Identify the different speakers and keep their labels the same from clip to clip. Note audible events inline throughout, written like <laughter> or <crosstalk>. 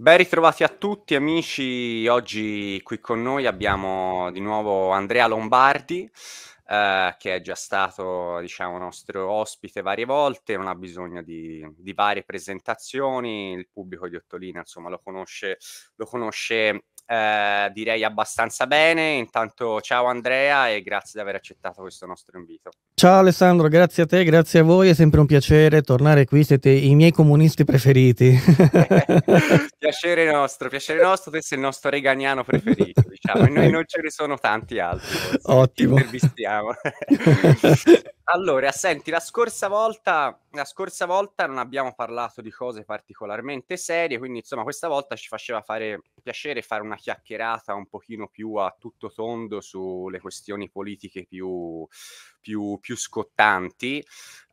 Speaker 1: Ben ritrovati a tutti amici, oggi qui con noi abbiamo di nuovo Andrea Lombardi eh, che è già stato diciamo, nostro ospite varie volte, non ha bisogno di, di varie presentazioni, il pubblico di Ottolina insomma, lo conosce, lo conosce eh, direi abbastanza bene. Intanto ciao Andrea e grazie di aver accettato questo nostro invito.
Speaker 2: Ciao Alessandro, grazie a te, grazie a voi, è sempre un piacere tornare qui, siete i miei comunisti preferiti. <laughs>
Speaker 1: piacere nostro, piacere nostro, te sei il nostro reganiano preferito, diciamo, e noi non ce ne sono tanti altri. Ottimo. Intervistiamo. <laughs> Allora, senti, la scorsa, volta, la scorsa volta non abbiamo parlato di cose particolarmente serie, quindi insomma questa volta ci faceva fare piacere fare una chiacchierata un pochino più a tutto tondo sulle questioni politiche più, più, più scottanti.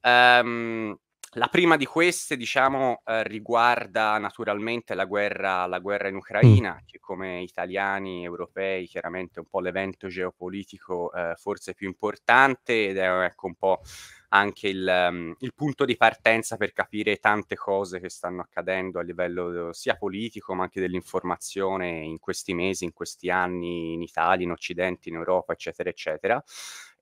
Speaker 1: Um, la prima di queste, diciamo, eh, riguarda naturalmente la guerra, la guerra in mm. Ucraina, che come italiani, europei, chiaramente è un po' l'evento geopolitico eh, forse più importante ed è ecco, un po' anche il, um, il, punto di partenza per capire tante cose che stanno accadendo a livello sia politico ma anche dell'informazione in questi mesi, in questi anni in Italia, in Occidente, in Europa, eccetera, eccetera.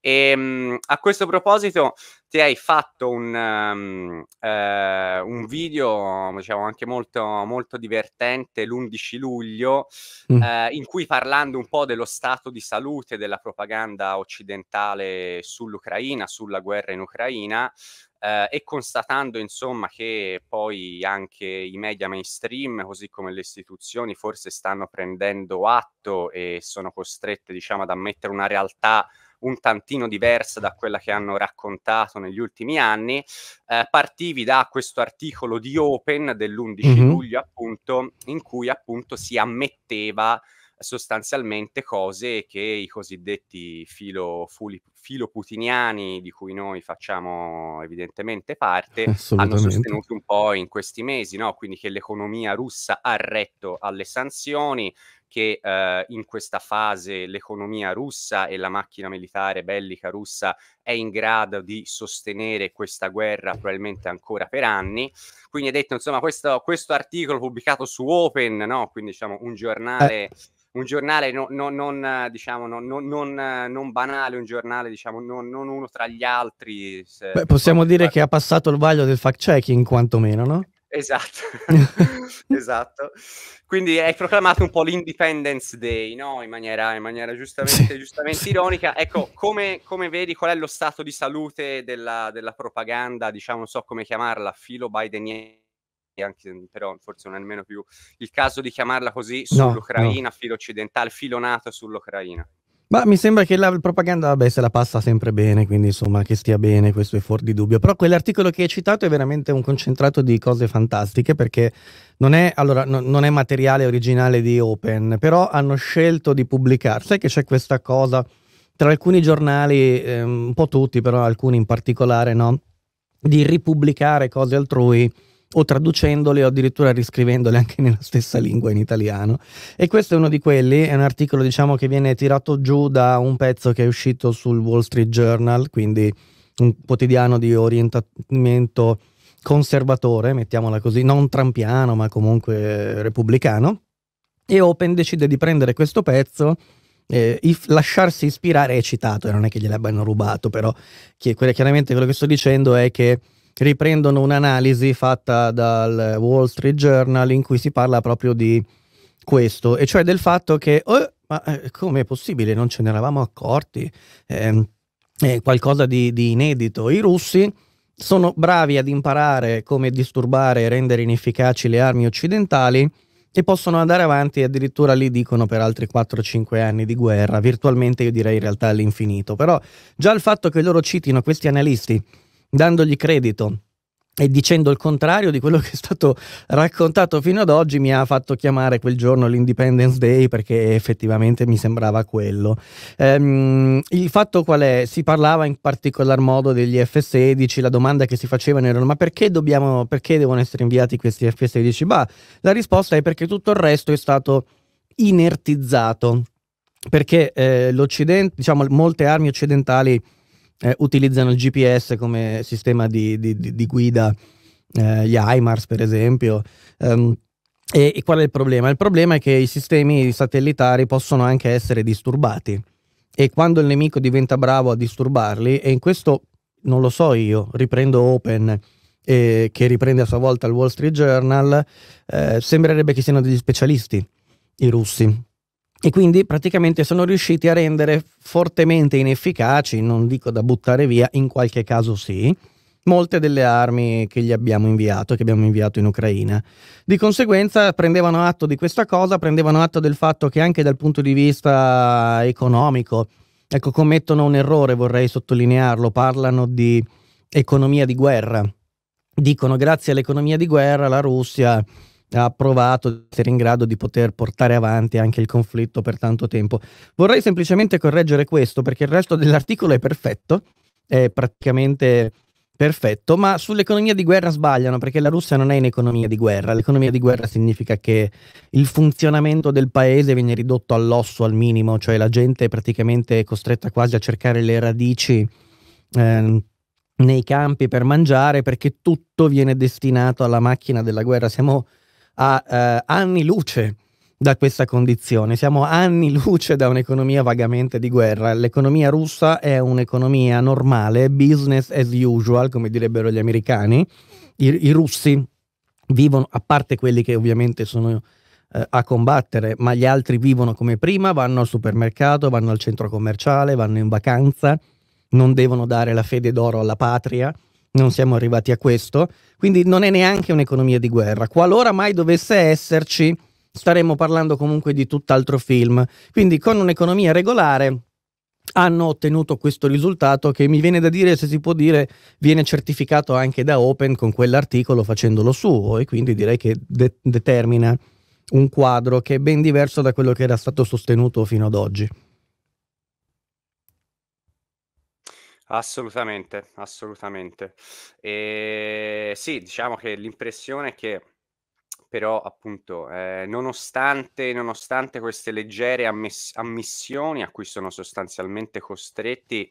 Speaker 1: E ehm, mh, a questo proposito ti hai fatto un, um, eh, un video, diciamo, anche molto, molto divertente l'11 luglio, mm. eh, in cui parlando un po' dello stato di salute della propaganda occidentale sull'Ucraina, sulla guerra in Ucraina, eh, e constatando insomma che poi anche i media mainstream, così come le istituzioni, forse stanno prendendo atto e sono costrette diciamo ad ammettere una realtà un tantino diversa da quella che hanno raccontato negli ultimi anni, eh, partivi da questo articolo di Open dell'11 mm-hmm. luglio, appunto, in cui appunto si ammetteva sostanzialmente cose che i cosiddetti filo, fuli, filo putiniani di cui noi facciamo evidentemente parte <laughs> hanno sostenuto un po' in questi mesi, no? quindi che l'economia russa ha retto alle sanzioni, che eh, in questa fase l'economia russa e la macchina militare bellica russa è in grado di sostenere questa guerra probabilmente ancora per anni. Quindi è detto, insomma, questo, questo articolo pubblicato su Open, no? quindi diciamo un giornale... Eh un giornale non, non, non, diciamo, non, banale, un giornale diciamo, non, non uno tra gli altri. Beh, possiamo dire che ha
Speaker 2: passato il vaglio del fact-checking, quantomeno, no?
Speaker 1: Esatto, <laughs> esatto. Quindi è proclamato un po' l'Independence Day, no? In maniera, in maniera giustamente, giustamente ironica. Ecco, come, come, vedi qual è lo stato di salute della, della propaganda, diciamo, non so come chiamarla, filo Biden mm, però forse non è nemmeno più il caso di chiamarla così, sull'Ucraina, no, no. filo occidentale, filo nato sull'Ucraina.
Speaker 2: Ma mi sembra che la propaganda, vabbè, se la passa sempre bene, quindi insomma che stia bene, questo è fuori di dubbio. Però quell'articolo che hai citato è veramente un concentrato di cose fantastiche perché non è, allora, no, non è materiale originale di Open, però hanno scelto di pubblicare. Sai che c'è questa cosa tra alcuni giornali, eh, un po' tutti, però alcuni in particolare, no? Di ripubblicare cose altrui o traducendole o addirittura riscrivendole anche nella stessa lingua in italiano. E questo è uno di quelli, è un articolo diciamo che viene tirato giù da un pezzo che è uscito sul Wall Street Journal, quindi un quotidiano di orientamento conservatore, mettiamola così, non trampiano ma comunque repubblicano. E Open decide di prendere questo pezzo eh, if, lasciarsi ispirare è citato, non è che gliel'abbiano rubato, però chiaramente quello che sto dicendo è che riprendono un'analisi fatta dal Wall Street Journal in cui si parla proprio di questo, e cioè del fatto che, oh, ma eh, com'è possibile, non ce ne eravamo accorti, eh, è qualcosa di, di inedito. I russi sono bravi ad imparare come disturbare e rendere inefficaci le armi occidentali e possono andare avanti addirittura lì dicono per altri 4-5 anni di guerra, virtualmente io direi in realtà all'infinito, però già il fatto che loro citino questi analisti dandogli credito e dicendo il contrario di quello <laughs> che è stato raccontato fino ad oggi mi ha fatto chiamare quel giorno l'Independence Day perché effettivamente mi sembrava quello. Ehm, il fatto qual è? Si parlava in particolar modo degli F-16, la domanda che si facevano era ma perché, dobbiamo, perché devono essere inviati questi F-16? Bah, la risposta è perché tutto il resto è stato inertizzato, perché eh, l'Occidente, diciamo molte armi occidentali eh, utilizzano il GPS come sistema di, di, di, di guida, eh, gli IMARS per esempio. Um, e, e, qual è il problema? Il problema è che i sistemi satellitari possono anche essere disturbati e quando il nemico diventa bravo a disturbarli, e in questo non lo so io, riprendo Open eh, che riprende a sua volta il Wall Street Journal, eh, sembrerebbe che siano degli specialisti i russi e quindi praticamente sono riusciti a rendere fortemente inefficaci, non dico da buttare via, in qualche caso sì, molte delle armi che gli abbiamo inviato, che abbiamo inviato in Ucraina. Di conseguenza prendevano atto di questa cosa, prendevano atto del fatto che anche dal punto di vista economico, ecco, commettono un errore, vorrei sottolinearlo, parlano di economia di guerra. Dicono grazie all'economia di guerra la Russia ha provato di essere in grado di poter portare avanti anche il conflitto per tanto tempo. Vorrei semplicemente correggere questo perché il resto dell'articolo è perfetto, è praticamente perfetto, ma sull'economia di guerra sbagliano perché la Russia non è in economia di guerra, l'economia di guerra significa che il funzionamento del paese viene ridotto all'osso, al minimo, cioè la gente è praticamente costretta quasi a cercare le radici. Eh, nei campi per mangiare perché tutto viene destinato alla macchina della guerra. Siamo a eh, anni luce da questa condizione. Siamo anni luce da un'economia vagamente di guerra. L'economia russa è un'economia normale, business as usual, come direbbero gli americani. I, i russi vivono, a parte quelli che ovviamente sono eh, a combattere, ma gli altri vivono come prima, vanno al supermercato, vanno al centro commerciale, vanno in vacanza, non devono dare la fede d'oro alla patria non siamo arrivati a questo, quindi non è neanche un'economia di guerra. Qualora mai dovesse esserci, staremmo parlando comunque di tutt'altro film. Quindi con un'economia regolare hanno ottenuto questo risultato che mi viene da dire, se si può dire, viene certificato anche da Open con quell'articolo facendolo suo e quindi direi che de- determina un quadro che è ben diverso da quello che era stato sostenuto fino ad oggi.
Speaker 1: Assolutamente, assolutamente. E ehm, sì, diciamo che l'impressione è che però appunto eh, nonostante, nonostante queste leggere ammiss- ammissioni a cui sono sostanzialmente costretti,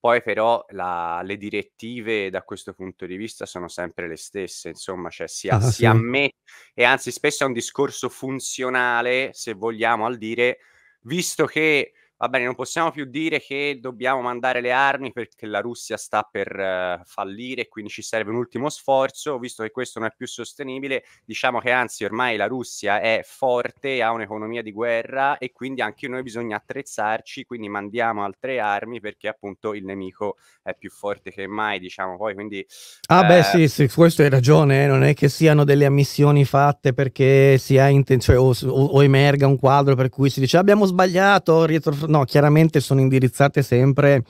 Speaker 1: poi però la, le direttive da questo punto di vista sono sempre le stesse, insomma, cioè si, ah, si sì. ammette, e anzi spesso è un discorso funzionale, se vogliamo, al dire, visto che va bene, non possiamo più dire che dobbiamo mandare le armi perché la Russia sta per eh, fallire quindi ci serve un ultimo sforzo, visto che questo non è più sostenibile, diciamo che anzi ormai la Russia è forte, ha un'economia di guerra e quindi anche noi bisogna attrezzarci, quindi mandiamo altre armi perché appunto il nemico è più forte che mai, diciamo poi quindi...
Speaker 2: Ah eh... beh sì, eh, sì, questo hai ragione, eh. non è che siano delle ammissioni fatte perché si ha intenzione cioè, o, o, o, emerga un quadro per cui si dice abbiamo sbagliato, ritorno no, chiaramente sono indirizzate sempre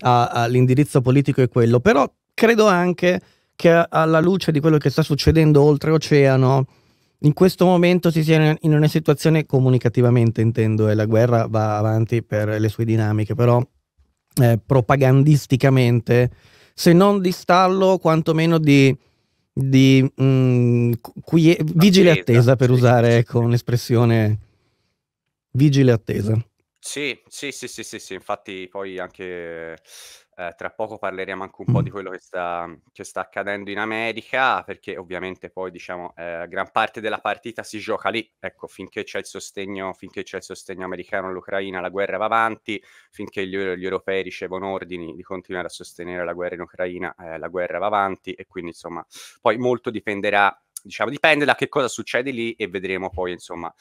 Speaker 2: all'indirizzo politico e quello, però credo anche che alla luce di quello che sta succedendo oltreoceano, in questo momento si sia in una situazione comunicativamente, intendo, e la guerra va avanti per le sue dinamiche, però eh, propagandisticamente, se non di stallo, quantomeno di, di mh, mm, qui, vigile attesa, per usare ecco, un'espressione vigile attesa.
Speaker 1: Sì, sì, sì, sì, sì, sì, infatti poi anche eh, tra poco parleremo anche un po' di mm. quello che sta, che sta accadendo in America, perché ovviamente poi diciamo eh, gran parte della partita si gioca lì, ecco, finché c'è il sostegno, finché c'è il sostegno americano all'Ucraina la guerra va avanti, finché gli, gli europei ricevono ordini di continuare a sostenere la guerra in Ucraina eh, la guerra va avanti e quindi insomma poi molto dipenderà diciamo, dipende da che cosa succede lì e vedremo poi, insomma,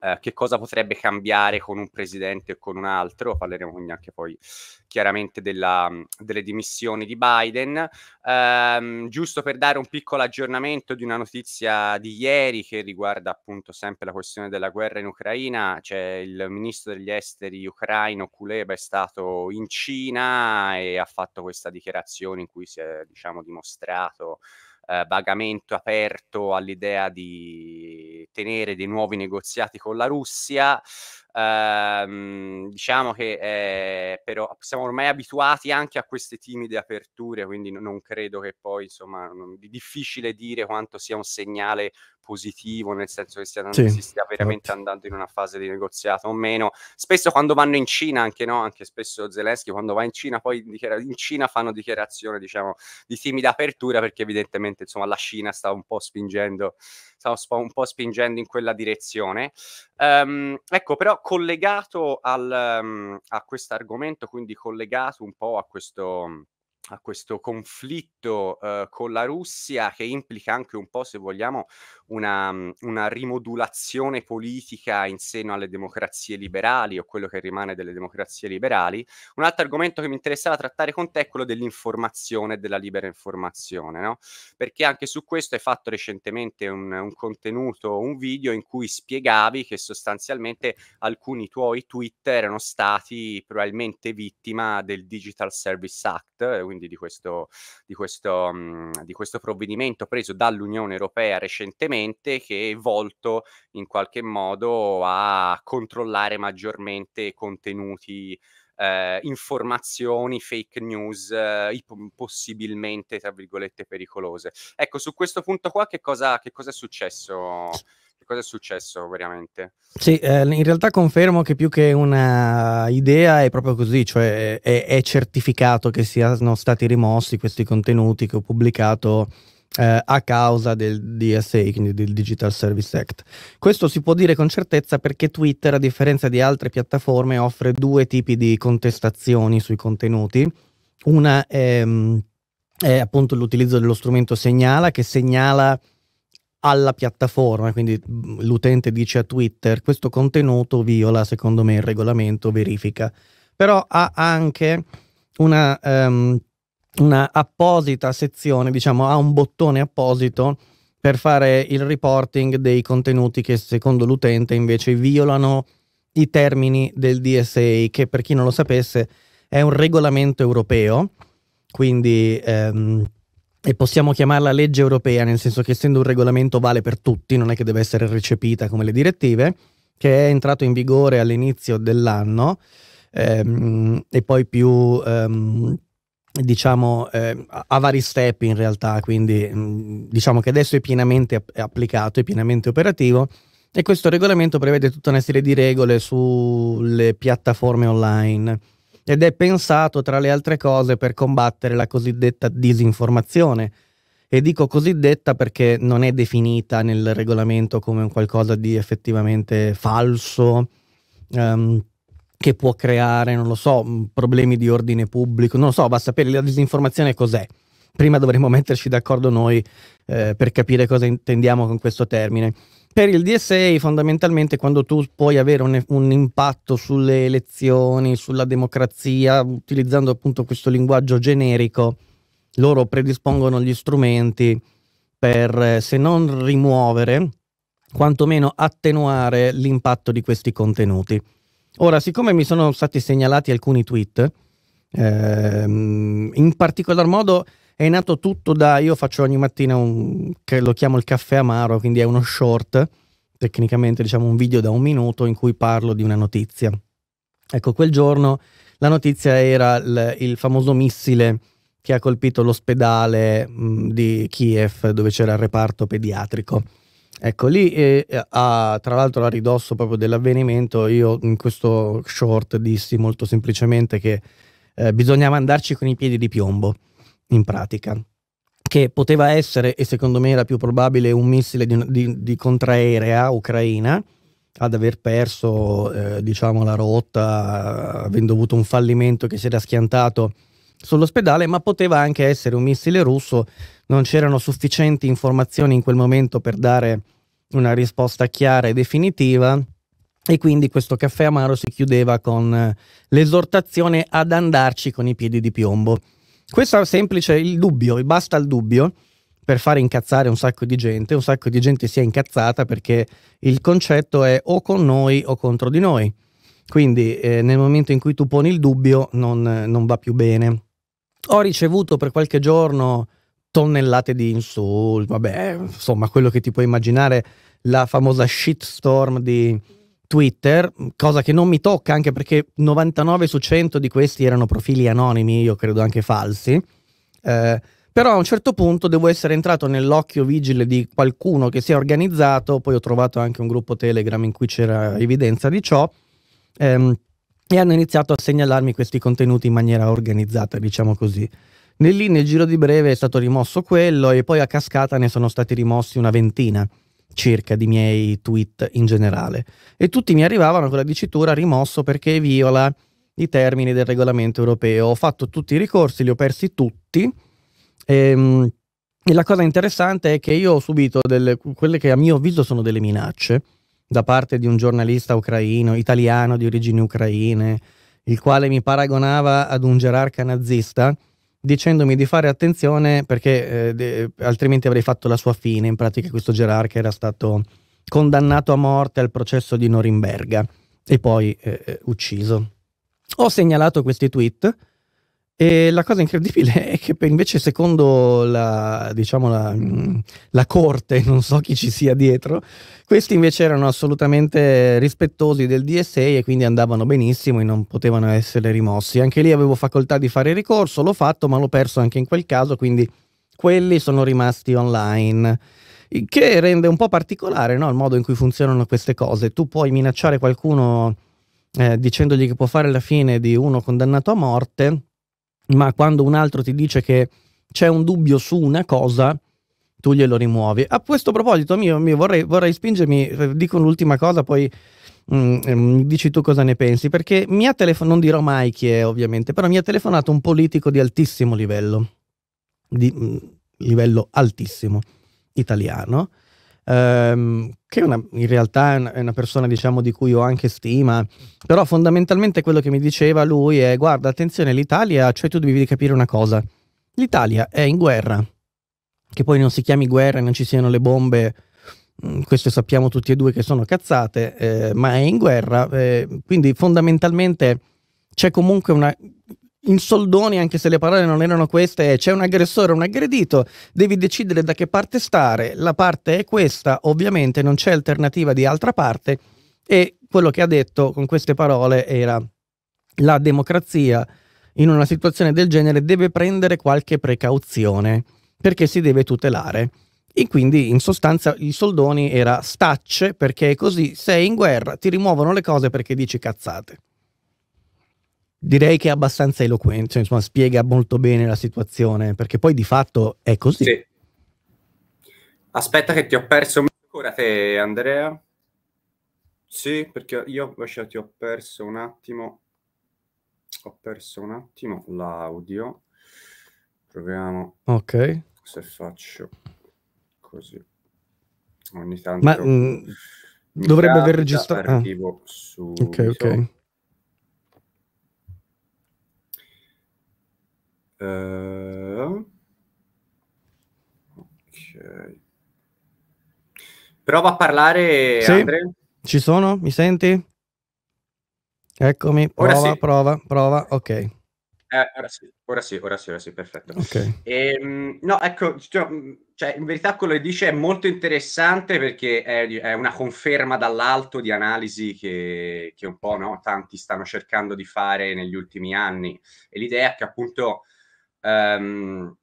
Speaker 1: eh, che cosa potrebbe cambiare con un presidente e con un altro. Parleremo quindi anche poi chiaramente della, mm, delle dimissioni di Biden. Ehm, giusto per dare un piccolo aggiornamento di una notizia di ieri che riguarda appunto sempre la questione della guerra in Ucraina, c'è il ministro degli esteri ucraino Kuleba è stato in Cina e ha fatto questa dichiarazione in cui si è, diciamo, dimostrato eh, vagamente aperto all'idea di tenere dei nuovi negoziati con la Russia. Ehm, diciamo che è, eh, però siamo ormai abituati anche a queste timide aperture, quindi non credo che poi, insomma, non, è difficile dire quanto sia un segnale positivo, nel senso che stia, sì, si stia veramente certo. andando in una fase di negoziato o meno. Spesso quando vanno in Cina, anche no, anche spesso Zelensky quando va in Cina, poi dichiara- in Cina fanno dichiarazione, diciamo, di timida apertura perché evidentemente, insomma, la Cina sta un po' spingendo, sta un po' spingendo in quella direzione. Ehm, ecco, però collegato al, um, a questo argomento, quindi collegato un po' a questo a questo conflitto eh, con la Russia che implica anche un po', se vogliamo, una, mm, una, rimodulazione politica in seno alle democrazie liberali o quello che rimane delle democrazie liberali. Un altro argomento che mi interessava trattare con te è quello dell'informazione, della libera informazione, no? perché anche su questo hai fatto recentemente un, un contenuto, un video in cui spiegavi che sostanzialmente alcuni tuoi tweet erano stati probabilmente vittima del Digital Service Act, eh, quindi di questo, di questo, mh, mm, di questo provvedimento preso dall'Unione Europea recentemente che è volto in qualche modo a controllare maggiormente contenuti eh, informazioni, fake news, eh, possibilmente, tra virgolette, pericolose. Ecco, su questo punto qua che cosa, che cosa è successo? Che cosa è successo veramente?
Speaker 2: Sì, eh, in realtà confermo che più che una idea è proprio così, cioè è, è certificato che siano stati rimossi questi contenuti che ho pubblicato eh, a causa del DSA, quindi del Digital Service Act. Questo si può dire con certezza perché Twitter, a differenza di altre piattaforme, offre due tipi di contestazioni sui contenuti. Una è, mm, è appunto l'utilizzo dello strumento segnala, che segnala alla piattaforma, quindi l'utente dice a Twitter questo contenuto viola secondo me il regolamento, verifica, però ha anche una, um, una apposita sezione, diciamo ha un bottone apposito per fare il reporting dei contenuti che secondo l'utente invece violano i termini del DSA, che per chi non lo sapesse è un regolamento europeo, quindi... Um, e possiamo chiamarla legge europea, nel senso che essendo un regolamento vale per tutti, non è che deve essere recepita come le direttive, che è entrato in vigore all'inizio dell'anno ehm, e poi più ehm, diciamo eh, a vari step in realtà, quindi mm, diciamo che adesso è pienamente applicato, è pienamente operativo e questo regolamento prevede tutta una serie di regole sulle piattaforme online ed è pensato tra le altre cose per combattere la cosiddetta disinformazione. E dico cosiddetta perché non è definita nel regolamento come un qualcosa di effettivamente falso, um, che può creare, non lo so, problemi di ordine pubblico, non lo so, va a sapere la disinformazione cos'è. Prima dovremmo metterci d'accordo noi eh, per capire cosa intendiamo con questo termine per il DSA fondamentalmente quando tu puoi avere un, un, impatto sulle elezioni, sulla democrazia, utilizzando appunto questo linguaggio generico, loro predispongono gli strumenti per, se non rimuovere, quantomeno attenuare l'impatto di questi contenuti. Ora, siccome mi sono stati segnalati alcuni tweet, ehm, in particolar modo è nato tutto da, io faccio ogni mattina un, che lo chiamo il caffè amaro, quindi è uno short, tecnicamente diciamo un video da un minuto in cui parlo di una notizia. Ecco, quel giorno la notizia era il, il famoso missile che ha colpito l'ospedale di Kiev dove c'era il reparto pediatrico. Ecco, lì eh, a, tra l'altro a ridosso proprio dell'avvenimento io in questo short dissi molto semplicemente che eh, bisognava andarci con i piedi di piombo in pratica che poteva essere, e secondo me era più probabile, un missile di, di, di contraerea ucraina ad aver perso eh, diciamo, la rotta, avendo avuto un fallimento che si era schiantato sull'ospedale, ma poteva anche essere un missile russo, non c'erano sufficienti informazioni in quel momento per dare una risposta chiara e definitiva e quindi questo caffè amaro si chiudeva con eh, l'esortazione ad andarci con i piedi di piombo. Questo è semplice il dubbio, basta il dubbio per fare incazzare un sacco di gente, un sacco di gente si è incazzata perché il concetto è o con noi o contro di noi. Quindi eh, nel momento in cui tu poni il dubbio non, eh, non, va più bene. Ho ricevuto per qualche giorno tonnellate di insulti, vabbè, insomma quello che ti puoi immaginare, la famosa shitstorm di Twitter, cosa che non mi tocca anche perché 99 su 100 di questi erano profili anonimi, io credo anche falsi, eh, però a un certo punto devo essere entrato nell'occhio vigile di qualcuno che si è organizzato, poi ho trovato anche un gruppo Telegram in cui c'era evidenza di ciò, ehm, e hanno iniziato a segnalarmi questi contenuti in maniera organizzata, diciamo così. Nel lì nel giro di breve è stato rimosso quello e poi a cascata ne sono stati rimossi una ventina circa di miei tweet in generale e tutti mi arrivavano con la dicitura rimosso perché viola i termini del regolamento europeo. Ho fatto tutti i ricorsi, li ho persi tutti. E, ehm, e la cosa interessante è che io ho subito delle, quelle che a mio avviso sono delle minacce da parte di un giornalista ucraino, italiano di origini ucraine, il quale mi paragonava ad un gerarca nazista dicendomi di fare attenzione perché eh, de- altrimenti avrei fatto la sua fine. In pratica questo Gerard era stato condannato a morte al processo di Norimberga e poi eh, eh ucciso. Ho segnalato questi tweet e la cosa incredibile <laughs> è che invece secondo la, diciamo la, la, corte, non so chi ci sia dietro, questi invece erano assolutamente rispettosi del DSA e quindi andavano benissimo e non potevano essere rimossi. Anche lì avevo facoltà di fare ricorso, l'ho fatto ma l'ho perso anche in quel caso, quindi quelli sono rimasti online. Che rende un po' particolare no? il modo in cui funzionano queste cose. Tu puoi minacciare qualcuno eh, dicendogli che può fare la fine di uno condannato a morte ma quando un altro ti dice che c'è un dubbio su una cosa, tu glielo rimuovi. A questo proposito, mio, mio vorrei, vorrei, spingermi, eh, dico un'ultima cosa, poi mm, ehm, dici tu cosa ne pensi, perché mi ha telefonato, non dirò mai chi è ovviamente, però mi ha telefonato un politico di altissimo livello, di mm, livello altissimo, italiano, ehm, che una, in realtà è una, è una persona diciamo, di cui ho anche stima, però fondamentalmente quello che mi diceva lui è guarda attenzione l'Italia, cioè tu devi capire una cosa, l'Italia è in guerra, che poi non si chiami guerra e non ci siano le bombe, mm, queste sappiamo tutti e due che sono cazzate, eh, ma è in guerra, eh, quindi fondamentalmente c'è comunque una in soldoni, anche se le parole non erano queste, c'è un aggressore, un aggredito, devi decidere da che parte stare, la parte è questa, ovviamente non c'è alternativa di altra parte e quello che ha detto con queste parole era la democrazia in una situazione del genere deve prendere qualche precauzione perché si deve tutelare. E quindi in sostanza i soldoni era stacce perché è così sei in guerra, ti rimuovono le cose perché dici cazzate. Direi che è abbastanza eloquente, cioè, insomma, spiega molto bene la situazione, perché poi di fatto è così. Sì.
Speaker 1: Aspetta che ti ho perso ancora te, Andrea. Sì, perché io lasciati, ti ho perso un attimo. Ho perso un attimo l'audio. Proviamo. Ok. Se faccio così. Ogni tanto. Ma mh, mm, dovrebbe aver registrato. Ah. Su... Ok, ok. Uh, ok. Prova a parlare, sì. Andre.
Speaker 2: Ci sono? Mi senti? Eccomi, prova, sì. prova, prova, ok. Eh,
Speaker 1: ora, sì. ora sì, ora sì, ora sì, perfetto. Okay. E, ehm, no, ecco, cioè, mm, cioè, in verità quello che dice è molto interessante perché è, è una conferma dall'alto di analisi che, che un po' no, tanti stanno cercando di fare negli ultimi anni. E l'idea è che appunto um,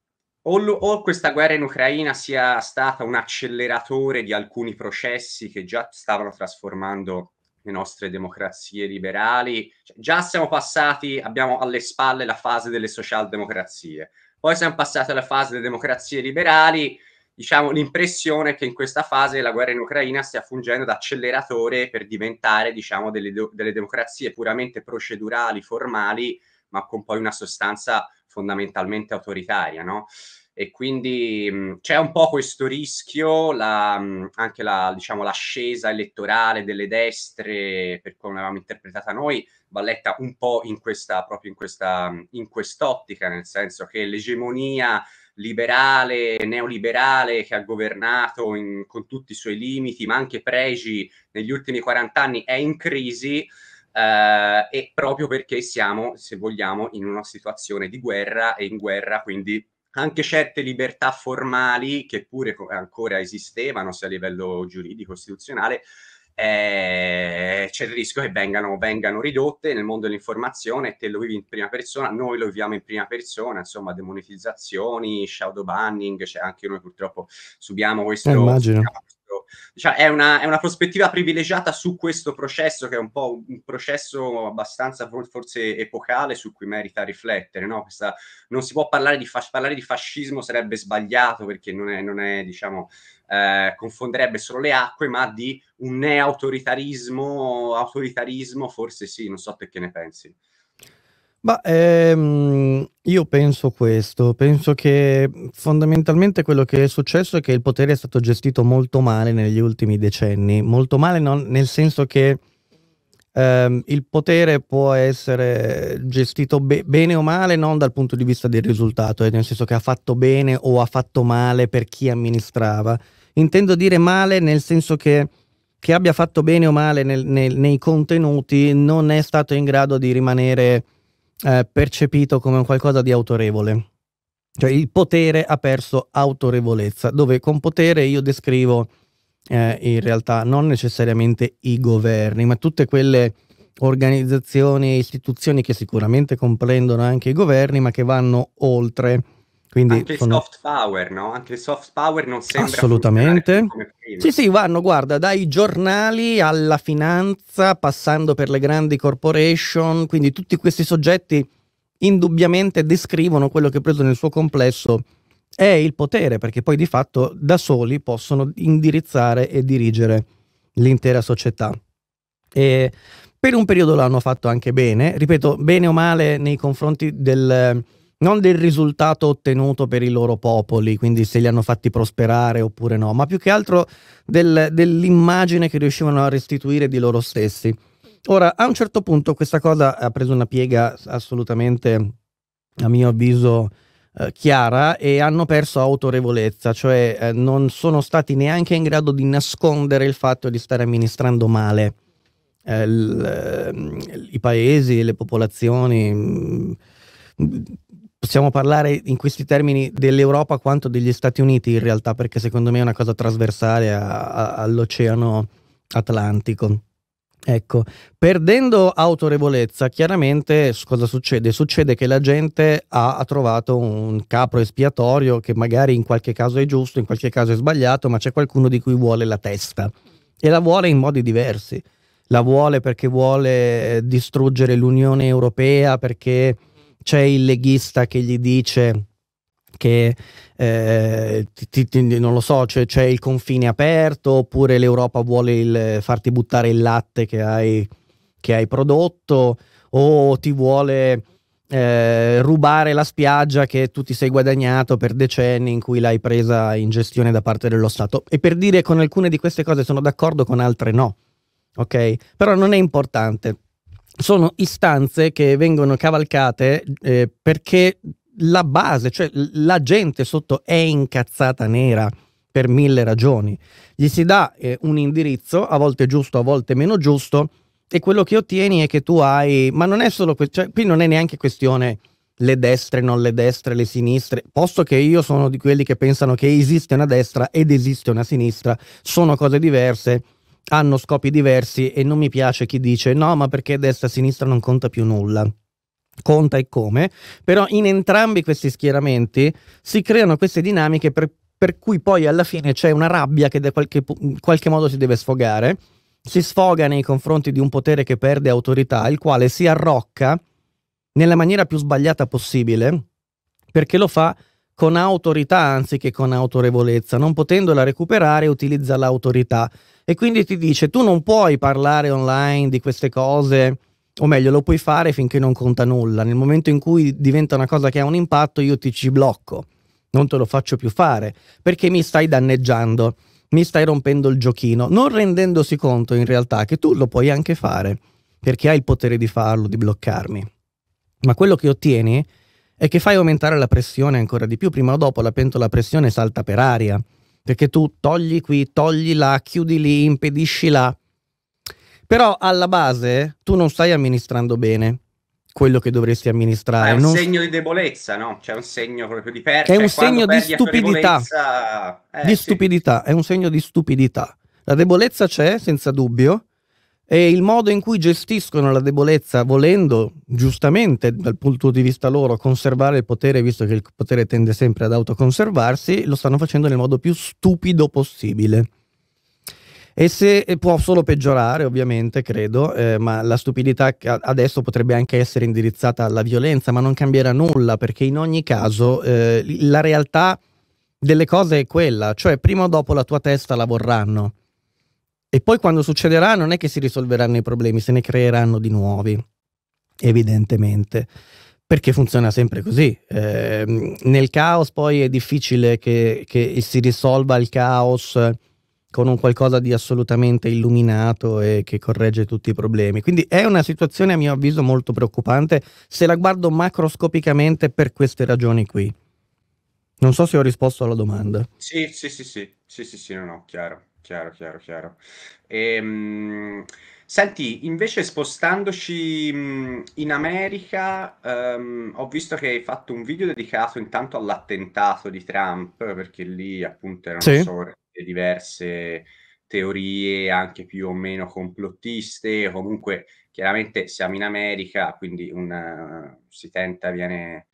Speaker 1: o, o, questa guerra in Ucraina sia stata un acceleratore di alcuni processi che già stavano trasformando le nostre democrazie liberali. Cioè, già siamo passati, abbiamo alle spalle la fase delle socialdemocrazie, poi siamo passati alla fase delle democrazie liberali. Diciamo l'impressione che in questa fase la guerra in Ucraina stia fungendo da acceleratore per diventare diciamo, delle, delle democrazie puramente procedurali, formali, ma con poi una sostanza fondamentalmente autoritaria, no? E quindi mh, mm, c'è un po' questo rischio, la, mh, mm, anche la, diciamo, l'ascesa elettorale delle destre, per come l'avevamo interpretata noi, va letta un po' in questa, proprio in, questa, mm, in quest'ottica, nel senso che l'egemonia liberale, neoliberale che ha governato in, con tutti i suoi limiti, ma anche pregi negli ultimi 40 anni, è in crisi eh, e proprio perché siamo, se vogliamo, in una situazione di guerra e in guerra quindi anche certe libertà formali che pure ancora esistevano sia a livello giuridico, costituzionale, eh, c'è il rischio che vengano, vengano, ridotte nel mondo dell'informazione, te lo vivi in prima persona, noi lo viviamo in prima persona, insomma, demonetizzazioni, shadow banning, cioè anche noi purtroppo subiamo questo, eh, cioè, è, una, è, una, prospettiva privilegiata su questo processo, che è un po' un processo abbastanza forse epocale su cui merita riflettere. No? Questa, non si può parlare di, fas- parlare di, fascismo, sarebbe sbagliato perché non è, non è diciamo, eh, confonderebbe solo le acque, ma di un neo autoritarismo forse sì, non so te che ne pensi.
Speaker 2: Ma ehm, io penso questo, penso che fondamentalmente quello che è successo è che il potere è stato gestito molto male negli ultimi decenni, molto male non, nel senso che ehm, il potere può essere gestito be- bene o male non dal punto di vista del risultato, eh, nel senso che ha fatto bene o ha fatto male per chi amministrava. Intendo dire male nel senso che che abbia fatto bene o male nel, nel, nei contenuti non è stato in grado di rimanere eh, percepito come qualcosa di autorevole. Cioè il potere ha perso autorevolezza, dove con potere io descrivo eh, in realtà non necessariamente i governi, ma tutte quelle organizzazioni e istituzioni che sicuramente comprendono anche i governi, ma che vanno oltre quindi anche sono... il soft
Speaker 1: power, no? Anche il soft power non sembra assolutamente. Sì, sì,
Speaker 2: vanno, guarda, dai giornali alla finanza, passando per le grandi corporation, quindi tutti questi soggetti indubbiamente descrivono quello che preso nel suo complesso è il potere, perché poi di fatto da soli possono indirizzare e dirigere l'intera società. E per un periodo l'hanno fatto anche bene, ripeto, bene o male nei confronti del non del risultato ottenuto per i loro popoli, quindi se li hanno fatti prosperare oppure no, ma più che altro del, dell'immagine che riuscivano a restituire di loro stessi. Ora, a un certo punto questa cosa ha preso una piega assolutamente, a mio avviso, eh, chiara e hanno perso autorevolezza, cioè eh, non sono stati neanche in grado di nascondere il fatto di stare amministrando male eh, l, ehm, i paesi, le popolazioni. Mh, mm, Possiamo parlare in questi termini dell'Europa quanto degli Stati Uniti in realtà, perché secondo me è una cosa trasversale a, a, all'Oceano Atlantico. Ecco, perdendo autorevolezza, chiaramente cosa succede? Succede che la gente ha, ha, trovato un capro espiatorio che magari in qualche caso è giusto, in qualche caso è sbagliato, ma c'è qualcuno di cui vuole la testa e la vuole in modi diversi. La vuole perché vuole distruggere l'Unione Europea, perché c'è il leghista che gli dice che eh, ti, ti, non lo so, c'è, c'è il confine aperto oppure l'Europa vuole il, farti buttare il latte che hai, che hai prodotto o ti vuole eh, rubare la spiaggia che tu ti sei guadagnato per decenni in cui l'hai presa in gestione da parte dello Stato. E per dire con alcune di queste cose sono d'accordo, con altre no. Ok? Però non è importante sono istanze che vengono cavalcate eh, perché la base, cioè la gente sotto è incazzata nera per mille ragioni. Gli si dà eh, un indirizzo, a volte giusto, a volte meno giusto, e quello che ottieni è che tu hai, ma non è solo, questo, cioè, qui non è neanche questione le destre, non le destre, le sinistre, posto che io sono di quelli che pensano che esiste una destra ed esiste una sinistra, sono cose diverse hanno scopi diversi e non mi piace chi dice no, ma perché destra-sinistra non conta più nulla conta e come, però in entrambi questi schieramenti si creano queste dinamiche per, per cui poi alla fine c'è una rabbia che da qualche, in qualche modo si deve sfogare, si sfoga nei confronti di un potere che perde autorità, il quale si arrocca nella maniera più sbagliata possibile, perché lo fa con autorità anziché con autorevolezza, non potendola recuperare utilizza l'autorità e quindi ti dice tu non puoi parlare online di queste cose, o meglio lo puoi fare finché non conta nulla, nel momento in cui diventa una cosa che ha un impatto io ti ci blocco, non te lo faccio più fare perché mi stai danneggiando, mi stai rompendo il giochino, non rendendosi conto in realtà che tu lo puoi anche fare perché hai il potere di farlo, di bloccarmi. Ma quello che ottieni è è che fai aumentare la pressione ancora di più, prima o dopo la pentola a pressione salta per aria, perché tu togli qui, togli là, chiudi lì, impedisci là. Però alla base tu non stai amministrando bene quello che dovresti amministrare. Ma è un non... segno
Speaker 1: di debolezza, no? C'è cioè, un segno proprio di perdita. È un cioè, segno di stupidità.
Speaker 2: Eh, di sì. stupidità, è un segno di stupidità. La debolezza c'è, senza dubbio, e il modo in cui gestiscono la debolezza, volendo giustamente dal punto di vista loro conservare il potere, visto che il potere tende sempre ad autoconservarsi, lo stanno facendo nel modo più stupido possibile. E se può solo peggiorare, ovviamente, credo, eh, ma la stupidità adesso potrebbe anche essere indirizzata alla violenza, ma non cambierà nulla, perché in ogni caso eh, la realtà delle cose è quella, cioè prima o dopo la tua testa la vorranno. E poi quando succederà non è che si risolveranno i problemi, se ne creeranno di nuovi, evidentemente, perché funziona sempre così. Eh, nel caos poi è difficile che, che si risolva il caos con un qualcosa di assolutamente illuminato e che corregge tutti i problemi. Quindi è una situazione a mio avviso molto preoccupante se la guardo macroscopicamente per queste ragioni qui. Non so se ho risposto alla domanda.
Speaker 1: Sì, sì, sì, sì, sì, sì, sì, no, no, chiaro. Chiaro, chiaro, chiaro. Ehm, senti, invece spostandoci mhmm, in America, ehm, ho visto che hai fatto un video dedicato intanto all'attentato di Trump, perché lì appunto erano Sì. sorte diverse teorie anche più o meno complottiste, comunque chiaramente siamo in America, quindi un, eh, si tenta, viene,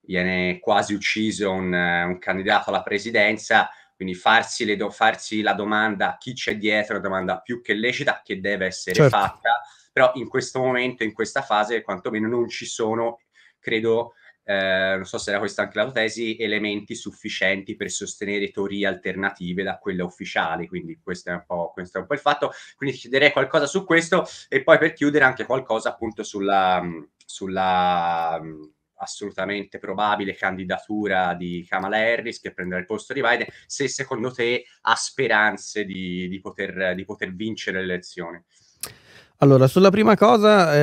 Speaker 1: viene quasi ucciso un, eh, un candidato alla presidenza quindi farsi, le do, farsi la domanda chi c'è dietro domanda più che lecita che deve essere certo. fatta, però in questo momento, in questa fase, quantomeno non ci sono, credo, eh, non so se era questa anche la tesi, elementi sufficienti per sostenere teorie alternative da quelle ufficiali, quindi questo è un po', questo è un po il fatto. Quindi chiederei qualcosa su questo e poi per chiudere anche qualcosa appunto sulla... sulla assolutamente probabile candidatura di Kamala Harris che prenderà il posto di Biden, se secondo te ha speranze di, di, poter, di poter vincere le elezioni.
Speaker 2: Allora, sulla prima cosa,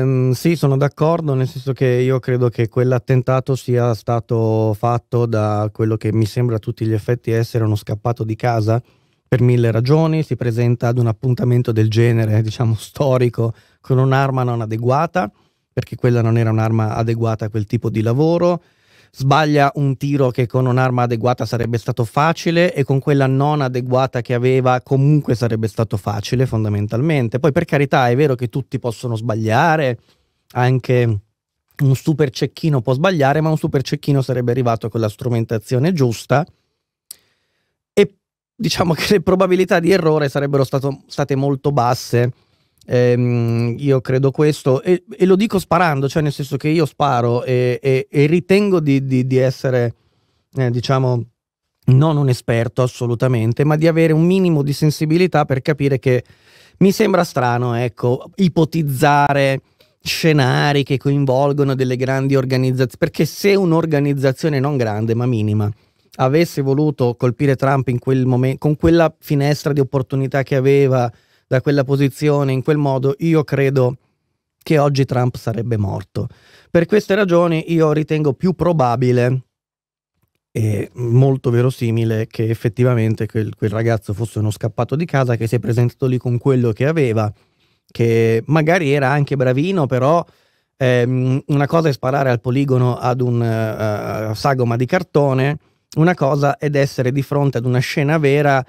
Speaker 2: ehm, sì, sono d'accordo, nel senso che io credo che quell'attentato sia stato fatto da quello che mi sembra a tutti gli effetti essere uno scappato di casa per mille ragioni, si presenta ad un appuntamento del genere, diciamo storico, con un'arma non adeguata perché quella non era un'arma adeguata a quel tipo di lavoro, sbaglia un tiro che con un'arma adeguata sarebbe stato facile e con quella non adeguata che aveva comunque sarebbe stato facile fondamentalmente. Poi per carità è vero che tutti possono sbagliare, anche un super cecchino può sbagliare, ma un super cecchino sarebbe arrivato con la strumentazione giusta e diciamo che le probabilità di errore sarebbero stato, state molto basse Ehm, io credo questo e, e, lo dico sparando, cioè nel senso che io sparo e, e, e ritengo di, di, di essere, eh, diciamo, non un esperto assolutamente, ma di avere un minimo di sensibilità per capire che mi sembra strano, ecco, ipotizzare scenari che coinvolgono delle grandi organizzazioni, perché se un'organizzazione non grande ma minima avesse voluto colpire Trump in quel momento, con quella finestra di opportunità che aveva, da quella posizione in quel modo, io credo che oggi Trump sarebbe morto. Per queste ragioni io ritengo più probabile e molto verosimile che effettivamente quel, quel, ragazzo fosse uno scappato di casa che si è presentato lì con quello che aveva, che magari era anche bravino, però ehm, una cosa è sparare al poligono ad un uh, sagoma di cartone, una cosa ed essere di fronte ad una scena vera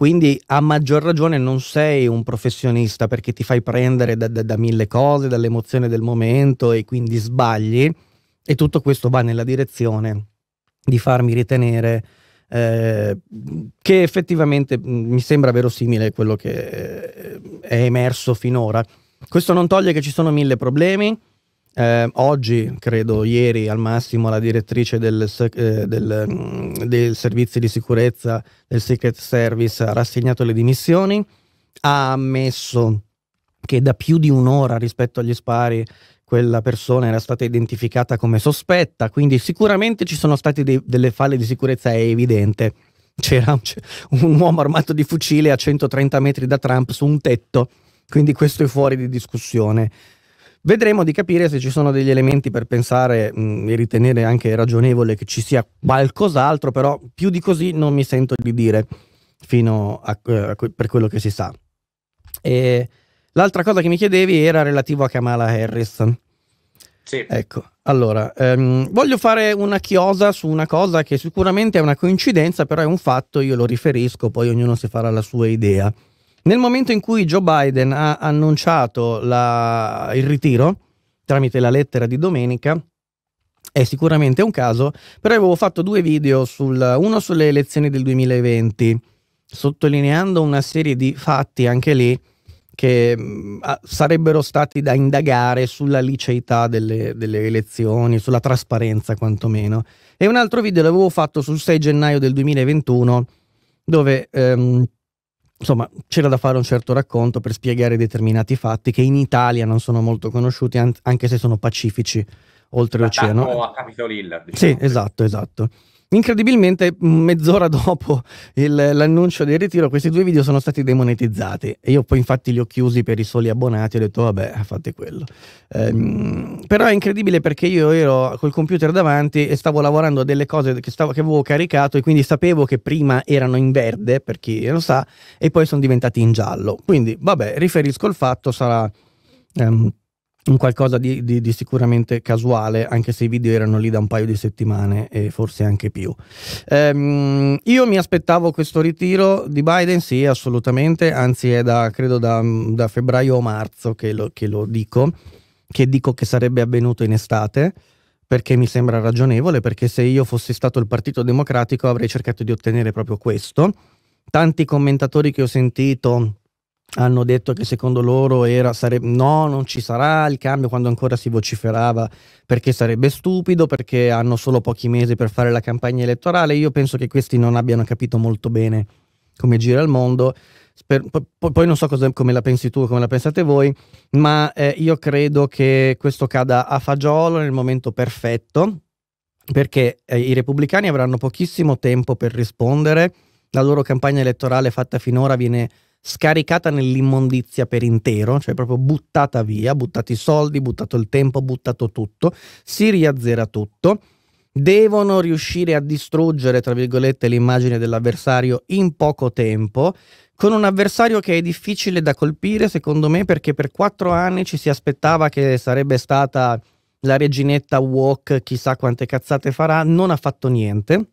Speaker 2: quindi a maggior ragione non sei un professionista perché ti fai prendere da, da, da mille cose, dall'emozione del momento e quindi sbagli. E tutto questo va nella direzione di farmi ritenere eh, che effettivamente mm, mi sembra verosimile quello che eh, è emerso finora. Questo non toglie che ci sono mille problemi, eh, oggi, credo ieri al massimo, la direttrice del, eh, del, mm, del servizio di sicurezza del Secret Service ha rassegnato le dimissioni, ha ammesso che da più di un'ora rispetto agli spari quella persona era stata identificata come sospetta, quindi sicuramente ci sono state dei, delle falle di sicurezza, è evidente. C'era un, un uomo armato di fucile a 130 metri da Trump su un tetto, quindi questo è fuori di discussione. Vedremo di capire se ci sono degli elementi per pensare mh, mm, e ritenere anche ragionevole che ci sia qualcos'altro, però più di così non mi sento di dire fino a, eh, per quello che si sa. E l'altra cosa che mi chiedevi era relativo a Kamala Harris. Sì. Ecco, allora, ehm, voglio fare una chiosa su una cosa che sicuramente è una coincidenza, però è un fatto, io lo riferisco, poi ognuno si farà la sua idea. Nel momento in cui Joe Biden ha annunciato la, il ritiro tramite la lettera di domenica, è sicuramente un caso, però avevo fatto due video, sul, uno sulle elezioni del 2020, sottolineando una serie di fatti anche lì che mm, sarebbero stati da indagare sulla liceità delle, delle elezioni, sulla trasparenza quantomeno. E un altro video l'avevo fatto sul 6 gennaio del 2021, dove... Ehm, insomma, c'era da fare un certo racconto per spiegare determinati fatti che in Italia non sono molto conosciuti, anche se sono pacifici oltreoceano. l'oceano. a Capitol Hill. Diciamo. Sì, esatto, esatto. Incredibilmente, mezz'ora dopo il, l'annuncio del ritiro, questi due video sono stati demonetizzati. E io poi, infatti, li ho chiusi per i soli abbonati. Ho detto, vabbè, fate quello. Ehm, però è incredibile perché io ero col computer davanti e stavo lavorando a delle cose che, stavo, che avevo caricato e quindi sapevo che prima erano in verde, per chi lo sa, e poi sono diventati in giallo. Quindi, vabbè, riferisco il fatto, sarà. Um, un qualcosa di, di, di, sicuramente casuale, anche se i video erano lì da un paio di settimane e forse anche più. Ehm, io mi aspettavo questo ritiro di Biden, sì, assolutamente, anzi è da, credo da, da febbraio o marzo che lo, che lo, dico, che dico che sarebbe avvenuto in estate, perché mi sembra ragionevole, perché se io fossi stato il Partito Democratico avrei cercato di ottenere proprio questo. Tanti commentatori che ho sentito hanno detto che secondo loro era, sarebbe, no, non ci sarà il cambio quando ancora si vociferava perché sarebbe stupido, perché hanno solo pochi mesi per fare la campagna elettorale. Io penso che questi non abbiano capito molto bene come gira il mondo. Per, poi, poi, non so cosa, come la pensi tu, come la pensate voi, ma eh, io credo che questo cada a fagiolo nel momento perfetto, perché eh, i repubblicani avranno pochissimo tempo per rispondere. La loro campagna elettorale fatta finora viene scaricata nell'immondizia per intero, cioè proprio buttata via, buttati i soldi, buttato il tempo, buttato tutto, si riazzera tutto. Devono riuscire a distruggere, tra virgolette, l'immagine dell'avversario in poco tempo, con un avversario che è difficile da colpire, secondo me, perché per quattro anni ci si aspettava che sarebbe stata la reginetta Walk, chissà quante cazzate farà, non ha fatto niente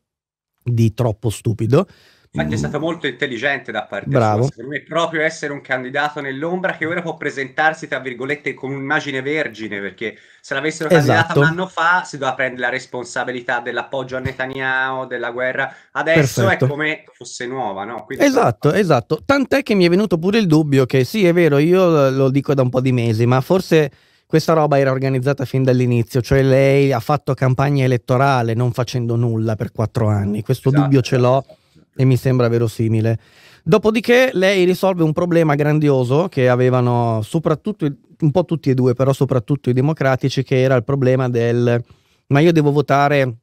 Speaker 2: di troppo stupido Infatti è mm. stato
Speaker 1: molto intelligente da parte Bravo. sua, secondo me, proprio essere un candidato nell'ombra che ora può presentarsi, tra virgolette, con un'immagine vergine, perché se l'avessero candidata esatto. un anno fa si doveva prendere la responsabilità dell'appoggio a Netanyahu, della guerra, adesso Perfetto. è come fosse nuova, no? esatto,
Speaker 2: sono... esatto, tant'è che mi è venuto pure il dubbio che sì, è vero, io lo dico da un po' di mesi, ma forse questa roba era organizzata fin dall'inizio, cioè lei ha fatto campagna elettorale non facendo nulla per quattro anni, questo esatto. dubbio ce l'ho esatto e mi sembra verosimile. Dopodiché lei risolve un problema grandioso che avevano soprattutto un po' tutti e due, però soprattutto i democratici, che era il problema del ma io devo votare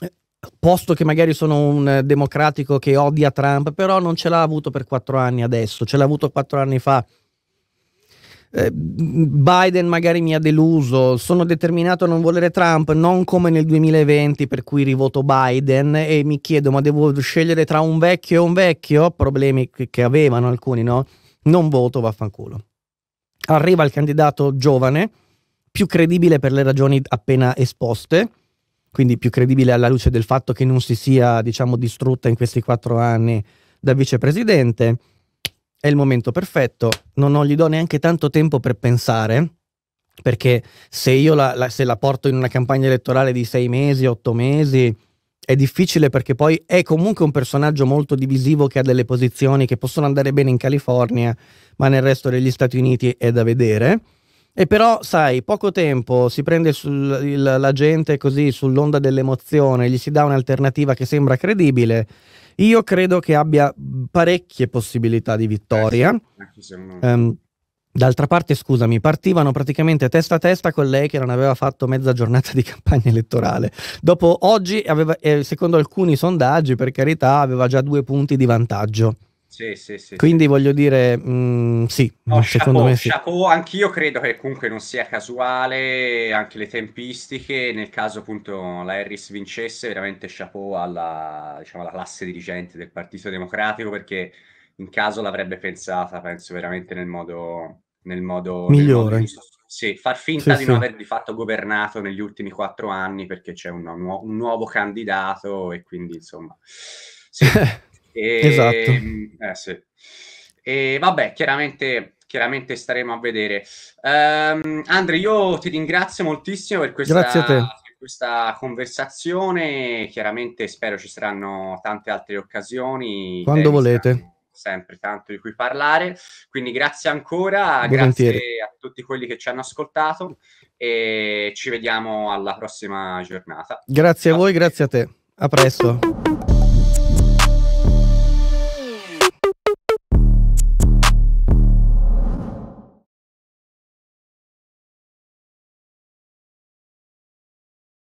Speaker 2: eh, posto che magari sono un democratico che odia Trump, però non ce l'ha avuto per quattro anni adesso, ce l'ha avuto quattro anni fa eh, Biden magari mi ha deluso, sono determinato a non volere Trump, non come nel 2020 per cui rivoto Biden e mi chiedo ma devo scegliere tra un vecchio e un vecchio? Problemi che avevano alcuni, no? Non voto, vaffanculo. Arriva il candidato giovane, più credibile per le ragioni appena esposte, quindi più credibile alla luce del fatto che non si sia, diciamo, distrutta in questi quattro anni da vicepresidente è il momento perfetto, non, non, gli do neanche tanto tempo per pensare, perché se io la, la, se la porto in una campagna elettorale di sei mesi, otto mesi, è difficile perché poi è comunque un personaggio molto divisivo che ha delle posizioni che possono andare bene in California, ma nel resto degli Stati Uniti è da vedere. E però, sai, poco tempo si prende sul, il, la gente così sull'onda dell'emozione, gli si dà un'alternativa che sembra credibile io credo che abbia parecchie possibilità di vittoria. Um, d'altra parte, scusami, partivano praticamente testa a testa con lei che non aveva fatto mezza giornata di campagna elettorale. Dopo oggi, aveva, eh, secondo alcuni sondaggi, per carità, aveva già due punti di vantaggio. Sì, sì, sì. Quindi sì. voglio dire, mh, mm, sì, no, mm, secondo chapeau, me sì.
Speaker 1: Chapeau, anch'io credo che comunque non sia casuale, anche le tempistiche, nel caso appunto la Harris vincesse, veramente chapeau alla, diciamo, alla classe dirigente del Partito Democratico, perché in caso l'avrebbe pensata, penso, veramente nel modo, nel modo migliore. Nel modo sì, far finta sì, di non aver di fatto governato negli ultimi quattro anni perché c'è un, un nuovo candidato e quindi insomma... Sì. <laughs> E, esatto. Ehm, eh, sì. E vabbè, chiaramente chiaramente staremo a vedere. Um, ehm, Andre, io ti ringrazio moltissimo per questa, per questa, conversazione. Chiaramente spero ci saranno tante altre occasioni. Quando volete. Sempre tanto di cui parlare. Quindi grazie ancora, Volentieri. grazie a tutti quelli che ci hanno ascoltato e ci vediamo alla prossima giornata.
Speaker 2: Grazie a voi, grazie a te. A presto.